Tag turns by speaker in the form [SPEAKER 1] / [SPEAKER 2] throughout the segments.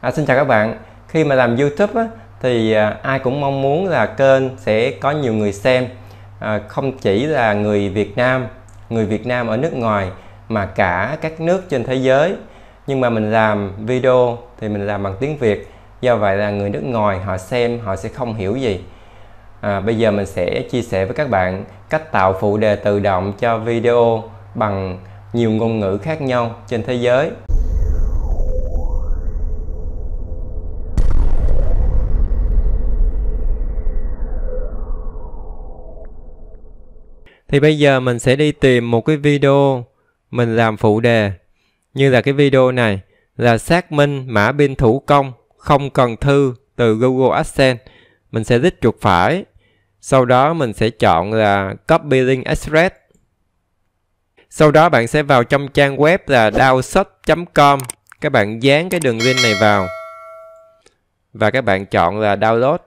[SPEAKER 1] À, xin chào các bạn. Khi mà làm YouTube á, thì à, ai cũng mong muốn là kênh sẽ có nhiều người xem, à, không chỉ là người Việt Nam, người Việt Nam ở nước ngoài mà cả các nước trên thế giới. Nhưng mà mình làm video thì mình làm bằng tiếng Việt, do vậy là người nước ngoài họ xem họ sẽ không hiểu gì. À, bây giờ mình sẽ chia sẻ với các bạn cách tạo phụ đề tự động cho video bằng nhiều ngôn ngữ khác nhau trên thế giới Thì bây giờ mình sẽ đi tìm một cái video mình làm phụ đề như là cái video này là xác minh mã pin thủ công không cần thư từ Google AdSense. Mình sẽ click chuột phải. Sau đó mình sẽ chọn là Copy Link address. Sau đó bạn sẽ vào trong trang web là downshop.com. Các bạn dán cái đường link này vào. Và các bạn chọn là download.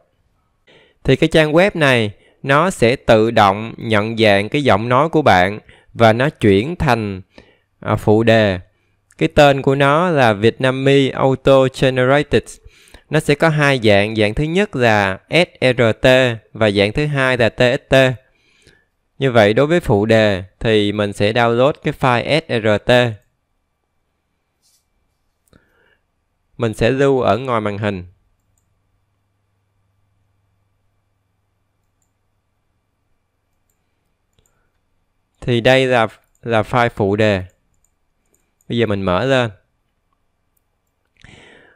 [SPEAKER 1] Thì cái trang web này nó sẽ tự động nhận dạng cái giọng nói của bạn và nó chuyển thành à, phụ đề. Cái tên của nó là Vietnamese Auto Generated. Nó sẽ có hai dạng, dạng thứ nhất là SRT và dạng thứ hai là TXT. Như vậy đối với phụ đề thì mình sẽ download cái file SRT. Mình sẽ lưu ở ngoài màn hình. thì đây là là file phụ đề bây giờ mình mở lên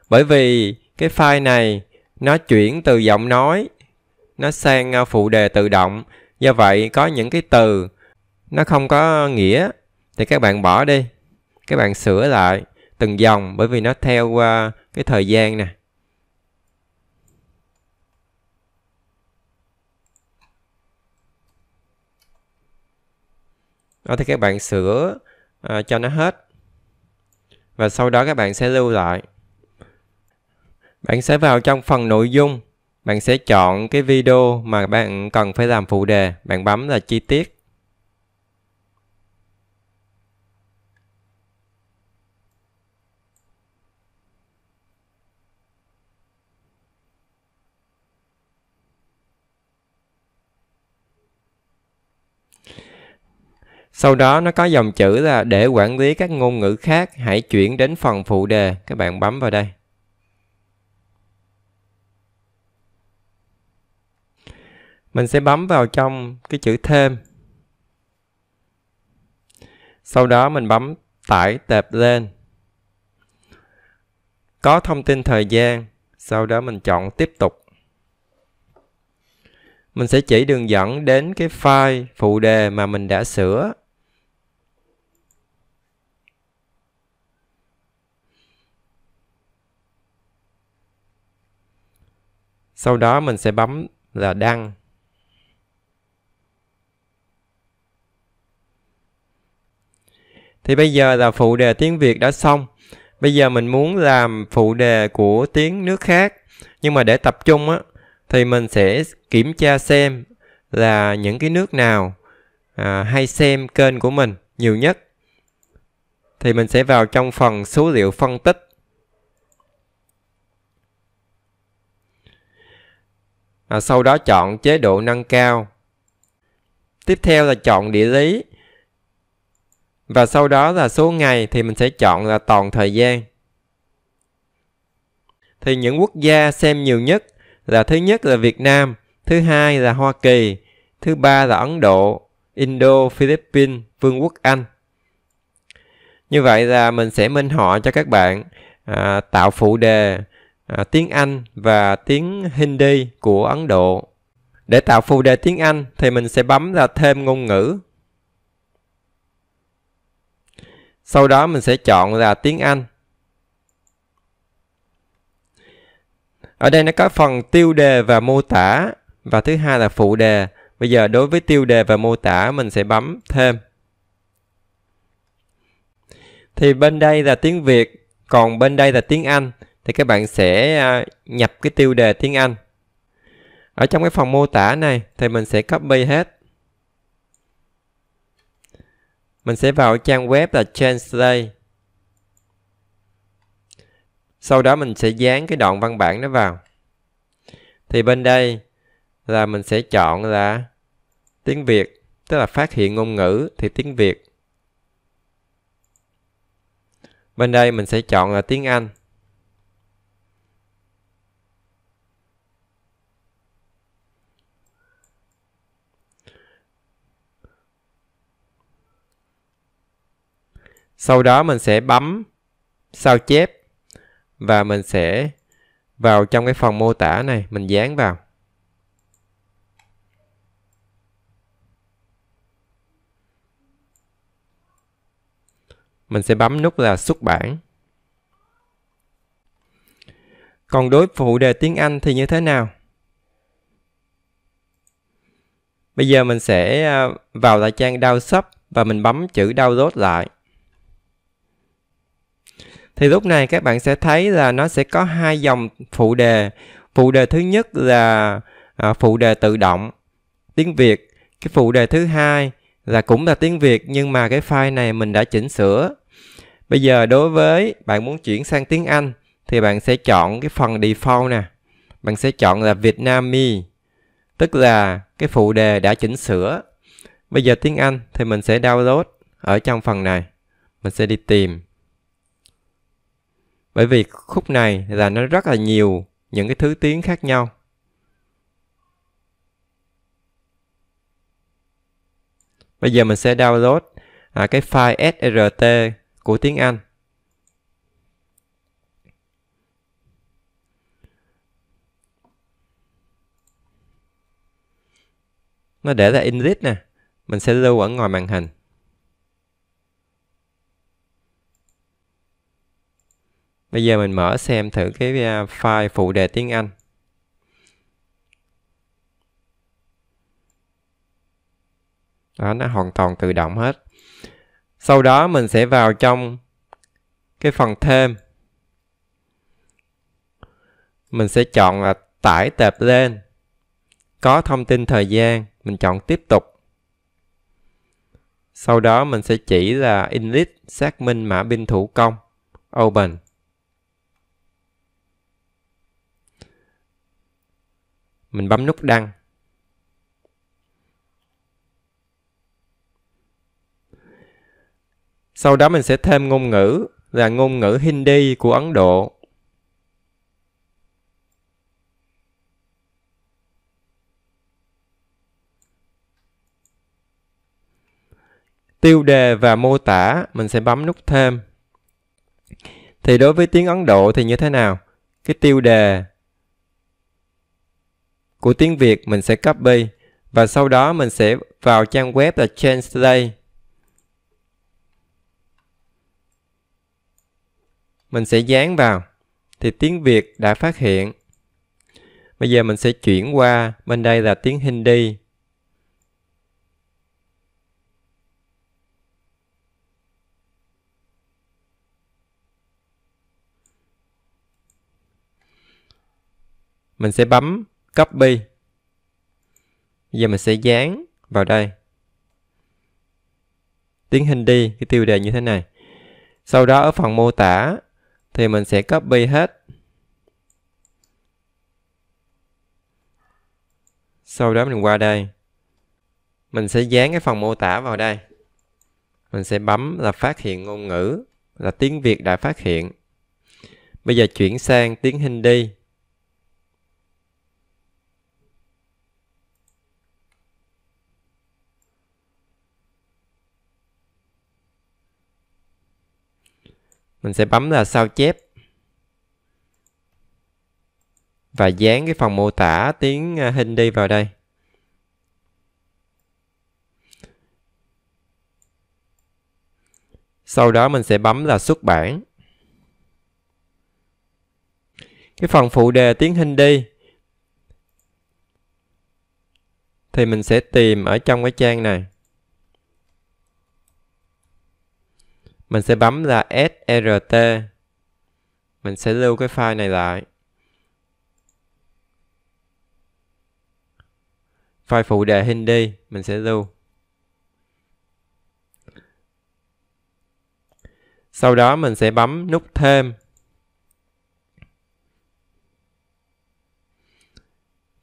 [SPEAKER 1] bởi vì cái file này nó chuyển từ giọng nói nó sang ờ, phụ đề tự động do vậy có những cái từ nó không có nghĩa thì các bạn bỏ đi các bạn sửa lại từng dòng bởi vì nó theo ờ, cái thời gian nè đó thì các bạn sửa à, cho nó hết và sau đó các bạn sẽ lưu lại bạn sẽ vào trong phần nội dung bạn sẽ chọn cái video mà bạn cần phải làm phụ đề bạn bấm là chi tiết Sau đó nó có dòng chữ là để quản lý các ngôn ngữ khác, hãy chuyển đến phần phụ đề. Các bạn bấm vào đây. Mình sẽ bấm vào trong cái chữ thêm. Sau đó mình bấm tải tệp lên. Có thông tin thời gian, sau đó mình chọn tiếp tục. Mình sẽ chỉ đường dẫn đến cái file phụ đề mà mình đã sửa sau đó mình sẽ bấm là đăng thì bây giờ là phụ đề tiếng việt đã xong bây giờ mình muốn làm phụ đề của tiếng nước khác nhưng mà để tập trung á thì mình sẽ kiểm tra xem là những cái nước nào à, hay xem kênh của mình nhiều nhất thì mình sẽ vào trong phần số liệu phân tích à, sau đó chọn chế độ nâng cao. Tiếp theo là chọn địa lý và sau đó là số ngày thì mình sẽ chọn là toàn thời gian. Thì những quốc gia xem nhiều nhất là thứ nhất là Việt Nam, thứ hai là Hoa Kỳ, thứ ba là Ấn Độ, Indo, Philippines, Vương quốc Anh. Như vậy là mình sẽ minh họa cho các bạn à, tạo phụ đề À, tiếng Anh và tiếng Hindi của Ấn Độ. Để tạo phụ đề tiếng Anh thì mình sẽ bấm ra thêm ngôn ngữ. Sau đó mình sẽ chọn là tiếng Anh. Ở đây nó có phần tiêu đề và mô tả và thứ hai là phụ đề. Bây giờ đối với tiêu đề và mô tả mình sẽ bấm thêm. Thì bên đây là tiếng Việt, còn bên đây là tiếng Anh thì các bạn sẽ à, nhập cái tiêu đề tiếng Anh. Ở trong cái phần mô tả này thì mình sẽ copy hết. Mình sẽ vào trang web là Translate. Sau đó mình sẽ dán cái đoạn văn bản nó vào. Thì bên đây là mình sẽ chọn là tiếng Việt, tức là phát hiện ngôn ngữ thì tiếng Việt. Bên đây mình sẽ chọn là tiếng Anh. sau đó mình sẽ bấm sao chép và mình sẽ vào trong cái phần mô tả này mình dán vào mình sẽ bấm nút là xuất bản còn đối phụ đề tiếng Anh thì như thế nào bây giờ mình sẽ à, vào lại trang đau sấp và mình bấm chữ download lại thì lúc này các bạn sẽ thấy là nó sẽ có hai dòng phụ đề phụ đề thứ nhất là à, phụ đề tự động tiếng việt cái phụ đề thứ hai là cũng là tiếng việt nhưng mà cái file này mình đã chỉnh sửa bây giờ đối với bạn muốn chuyển sang tiếng anh thì bạn sẽ chọn cái phần default nè bạn sẽ chọn là Vietnamese tức là cái phụ đề đã chỉnh sửa bây giờ tiếng anh thì mình sẽ download ở trong phần này mình sẽ đi tìm bởi vì khúc này là nó rất là nhiều những cái thứ tiếng khác nhau. Bây giờ mình sẽ download à, cái file SRT của tiếng Anh. Nó để là init nè. Mình sẽ lưu ở ngoài màn hình. Bây giờ mình mở xem thử cái à, file phụ đề tiếng Anh. Đó, nó hoàn toàn tự động hết. Sau đó mình sẽ vào trong cái phần thêm. Mình sẽ chọn là tải tệp lên. Có thông tin thời gian, mình chọn tiếp tục. Sau đó mình sẽ chỉ là inlet xác minh mã pin thủ công, open. mình bấm nút đăng sau đó mình sẽ thêm ngôn ngữ là ngôn ngữ Hindi của Ấn Độ tiêu đề và mô tả mình sẽ bấm nút thêm thì đối với tiếng ấn độ thì như thế nào cái tiêu đề của tiếng Việt mình sẽ copy và sau đó mình sẽ vào trang web là Translate. Mình sẽ dán vào thì tiếng Việt đã phát hiện. Bây giờ mình sẽ chuyển qua bên đây là tiếng Hindi. Mình sẽ bấm copy giờ mình sẽ dán vào đây tiếng Hindi cái tiêu đề như thế này sau đó ở phần mô tả thì mình sẽ copy hết sau đó mình qua đây mình sẽ dán cái phần mô tả vào đây mình sẽ bấm là phát hiện ngôn ngữ là tiếng Việt đã phát hiện bây giờ chuyển sang tiếng Hindi mình sẽ bấm là sao chép và dán cái phần mô tả tiếng à, hình đi vào đây sau đó mình sẽ bấm là xuất bản cái phần phụ đề tiếng Hindi thì mình sẽ tìm ở trong cái trang này Mình sẽ bấm là SRT. Mình sẽ lưu cái file này lại. File phụ đề Hindi mình sẽ lưu. Sau đó mình sẽ bấm nút thêm.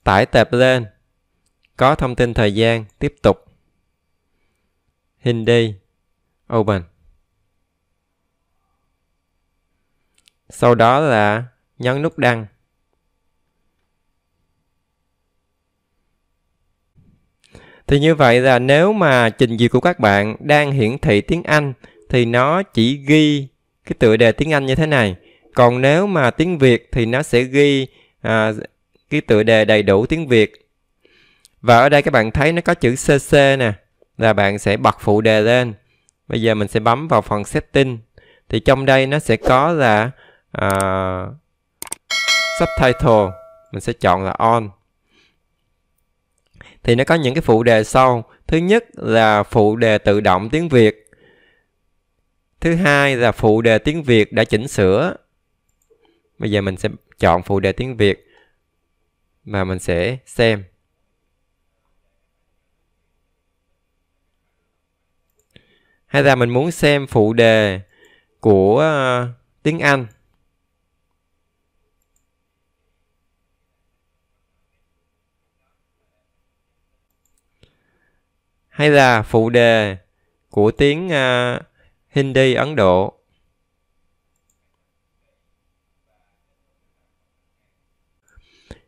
[SPEAKER 1] Tải tệp lên. Có thông tin thời gian, tiếp tục. Hindi. Open. Sau đó là nhấn nút đăng. Thì như vậy là nếu mà trình duyệt của các bạn đang hiển thị tiếng Anh thì nó chỉ ghi cái tựa đề tiếng Anh như thế này. Còn nếu mà tiếng Việt thì nó sẽ ghi à, cái tựa đề đầy đủ tiếng Việt. Và ở đây các bạn thấy nó có chữ CC nè, là bạn sẽ bật phụ đề lên. Bây giờ mình sẽ bấm vào phần setting. Thì trong đây nó sẽ có là uh, subtitle mình sẽ chọn là on thì nó có những cái phụ đề sau thứ nhất là phụ đề tự động tiếng việt thứ hai là phụ đề tiếng việt đã chỉnh sửa bây giờ mình sẽ chọn phụ đề tiếng việt mà mình sẽ xem hay là mình muốn xem phụ đề của à, tiếng anh hay là phụ đề của tiếng uh, Hindi Ấn Độ.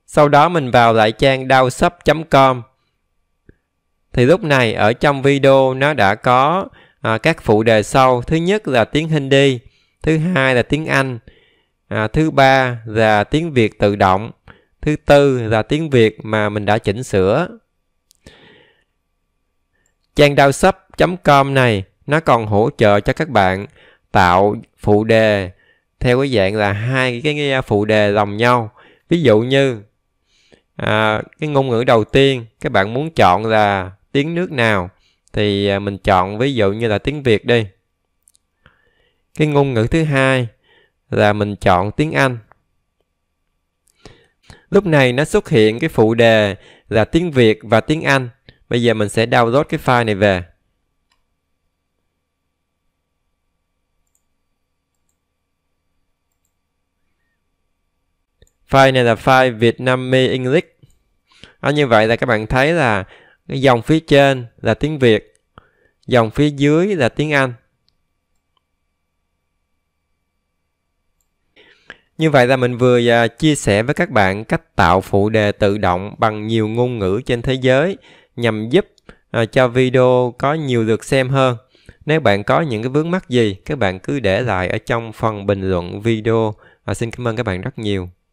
[SPEAKER 1] Sau đó mình vào lại trang dowshop.com Thì lúc này ở trong video nó đã có à, các phụ đề sau. Thứ nhất là tiếng Hindi, thứ hai là tiếng Anh, à, thứ ba là tiếng Việt tự động, thứ tư là tiếng Việt mà mình đã chỉnh sửa. Trang đao sub.com này nó còn hỗ trợ cho các bạn tạo phụ đề theo cái dạng là hai cái phụ đề lòng nhau. Ví dụ như à, cái ngôn ngữ đầu tiên các bạn muốn chọn là tiếng nước nào thì à, mình chọn ví dụ như là tiếng Việt đi. Cái ngôn ngữ thứ hai là mình chọn tiếng Anh. Lúc này nó xuất hiện cái phụ đề là tiếng Việt và tiếng Anh Bây giờ mình sẽ download cái file này về. File này là file Vietnamese English. À, như vậy là các bạn thấy là cái dòng phía trên là tiếng Việt, dòng phía dưới là tiếng Anh. Như vậy là mình vừa à, chia sẻ với các bạn cách tạo phụ đề tự động bằng nhiều ngôn ngữ trên thế giới nhằm giúp uh, cho video có nhiều lượt xem hơn. Nếu bạn có những cái vướng mắc gì, các bạn cứ để lại ở trong phần bình luận video. À, xin cảm ơn các bạn rất nhiều.